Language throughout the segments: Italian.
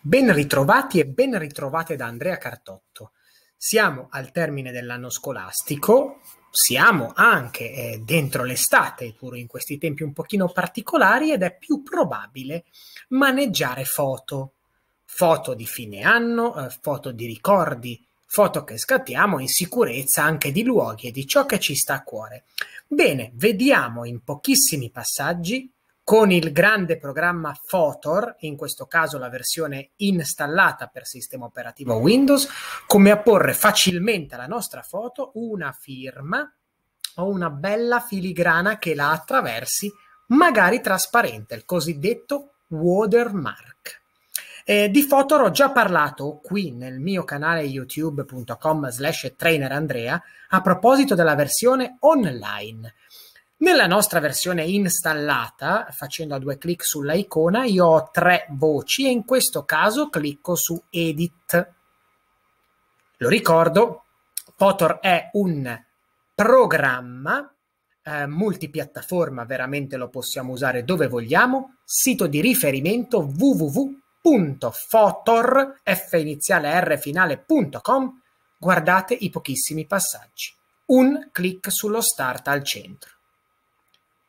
Ben ritrovati e ben ritrovate da Andrea Cartotto. Siamo al termine dell'anno scolastico, siamo anche eh, dentro l'estate, pur in questi tempi un pochino particolari, ed è più probabile maneggiare foto. Foto di fine anno, eh, foto di ricordi, foto che scattiamo in sicurezza anche di luoghi e di ciò che ci sta a cuore. Bene, vediamo in pochissimi passaggi con il grande programma Fotor, in questo caso la versione installata per sistema operativo Windows, come apporre facilmente alla nostra foto una firma o una bella filigrana che la attraversi, magari trasparente, il cosiddetto watermark. Eh, di Fotor ho già parlato qui nel mio canale youtube.com slash trainerandrea a proposito della versione online nella nostra versione installata, facendo a due clic sulla icona, io ho tre voci e in questo caso clicco su Edit. Lo ricordo, Potor è un programma eh, multipiattaforma, veramente lo possiamo usare dove vogliamo, sito di riferimento www.fotor, f iniziale r finale.com, guardate i pochissimi passaggi. Un clic sullo start al centro.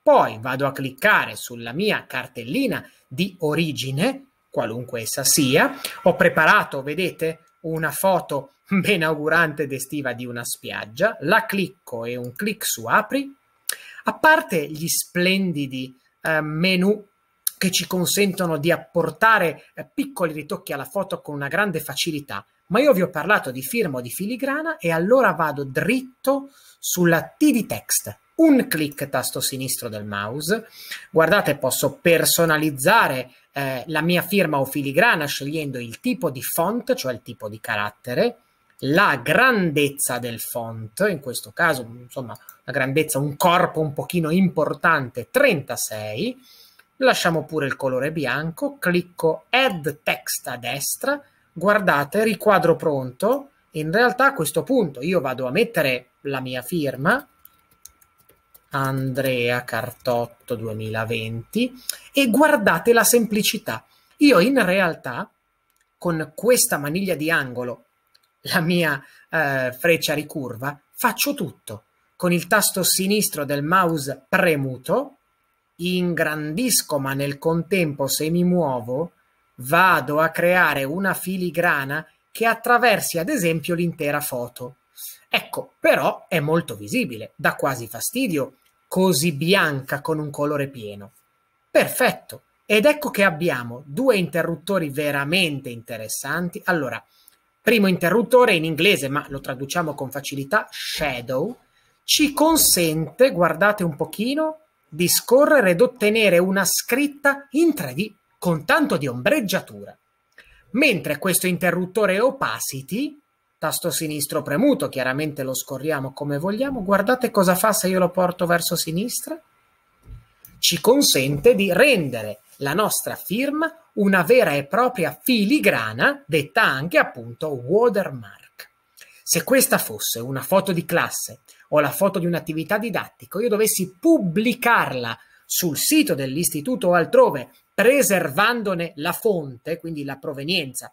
Poi vado a cliccare sulla mia cartellina di origine, qualunque essa sia. Ho preparato, vedete, una foto benaugurante ed estiva di una spiaggia. La clicco e un clic su apri. A parte gli splendidi eh, menu che ci consentono di apportare eh, piccoli ritocchi alla foto con una grande facilità, ma io vi ho parlato di firma o di filigrana e allora vado dritto sulla T di text un clic tasto sinistro del mouse. Guardate, posso personalizzare eh, la mia firma o filigrana scegliendo il tipo di font, cioè il tipo di carattere, la grandezza del font, in questo caso, insomma, la grandezza, un corpo un pochino importante, 36. Lasciamo pure il colore bianco, clicco Add Text a destra, guardate, riquadro pronto. In realtà a questo punto io vado a mettere la mia firma, Andrea Cartotto 2020 e guardate la semplicità. Io in realtà con questa maniglia di angolo, la mia eh, freccia ricurva, faccio tutto. Con il tasto sinistro del mouse premuto, ingrandisco ma nel contempo se mi muovo vado a creare una filigrana che attraversi ad esempio l'intera foto. Ecco, però è molto visibile, dà quasi fastidio, così bianca con un colore pieno. Perfetto, ed ecco che abbiamo due interruttori veramente interessanti. Allora, primo interruttore in inglese, ma lo traduciamo con facilità, shadow, ci consente, guardate un pochino, di scorrere ed ottenere una scritta in 3D con tanto di ombreggiatura. Mentre questo interruttore opacity tasto sinistro premuto, chiaramente lo scorriamo come vogliamo, guardate cosa fa se io lo porto verso sinistra, ci consente di rendere la nostra firma una vera e propria filigrana, detta anche appunto watermark. Se questa fosse una foto di classe o la foto di un'attività didattica, io dovessi pubblicarla sul sito dell'istituto o altrove, preservandone la fonte, quindi la provenienza,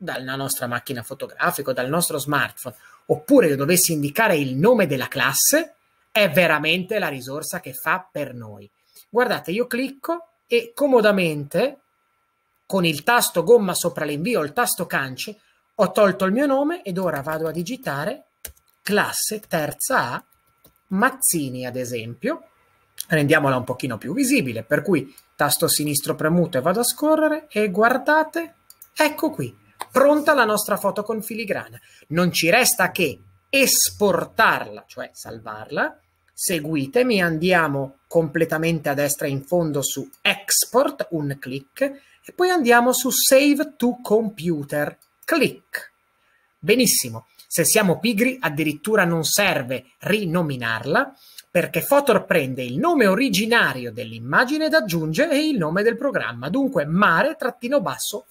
dalla nostra macchina fotografica o dal nostro smartphone, oppure dovessi indicare il nome della classe, è veramente la risorsa che fa per noi. Guardate, io clicco e comodamente con il tasto gomma sopra l'invio, il tasto canci, ho tolto il mio nome ed ora vado a digitare classe terza A Mazzini ad esempio. Rendiamola un pochino più visibile, per cui tasto sinistro premuto e vado a scorrere e guardate, ecco qui, pronta la nostra foto con filigrana. Non ci resta che esportarla, cioè salvarla. Seguitemi, andiamo completamente a destra in fondo su Export, un clic, e poi andiamo su Save to Computer, clic. Benissimo, se siamo pigri addirittura non serve rinominarla, perché Fotor prende il nome originario dell'immagine da aggiungere e il nome del programma, dunque mare-fotor. basso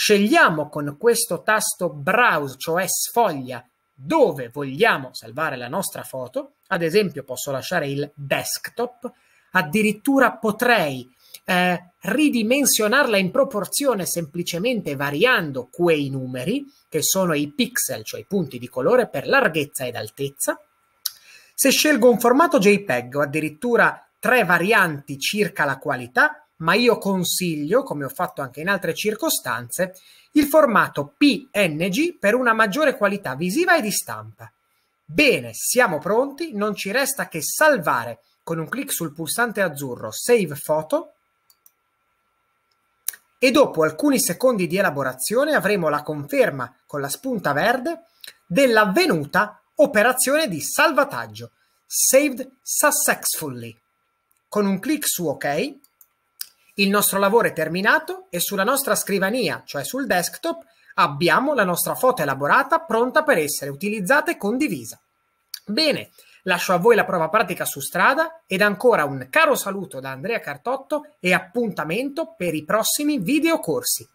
Scegliamo con questo tasto Browse, cioè sfoglia, dove vogliamo salvare la nostra foto. Ad esempio posso lasciare il desktop, addirittura potrei eh, ridimensionarla in proporzione semplicemente variando quei numeri, che sono i pixel, cioè i punti di colore, per larghezza ed altezza. Se scelgo un formato JPEG ho addirittura tre varianti circa la qualità, ma io consiglio, come ho fatto anche in altre circostanze, il formato PNG per una maggiore qualità visiva e di stampa. Bene, siamo pronti, non ci resta che salvare con un clic sul pulsante azzurro Save Photo e dopo alcuni secondi di elaborazione avremo la conferma con la spunta verde dell'avvenuta operazione di salvataggio Saved Successfully. Con un clic su OK il nostro lavoro è terminato e sulla nostra scrivania, cioè sul desktop, abbiamo la nostra foto elaborata pronta per essere utilizzata e condivisa. Bene, lascio a voi la prova pratica su strada ed ancora un caro saluto da Andrea Cartotto e appuntamento per i prossimi videocorsi.